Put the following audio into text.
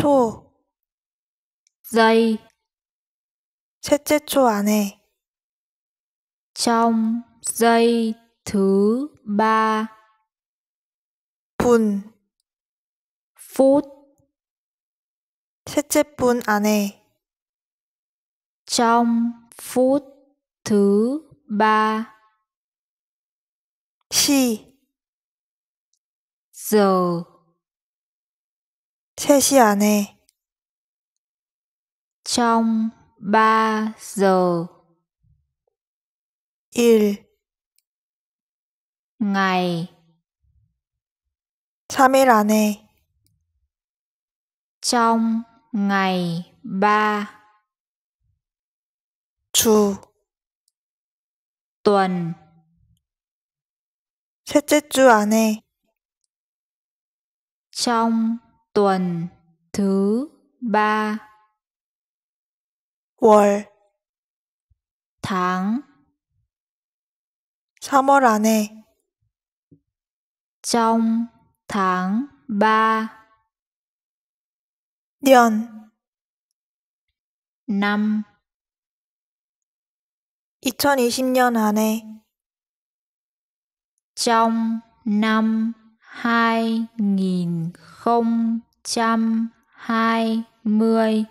초 giây 셋째 초 안에 trong giây thứ ba 분 phút 셋째 분 안에 trong phút thứ ba 시 giờ 3시 안에 trong 3 giờ 1 ngày 3일 안에 trong ngày 3주 tuần 셋째 주 안에 trong tuần thứ ba 월 tháng 3월 안에 trong tháng 3년 năm 2020년 안에 trong năm 2020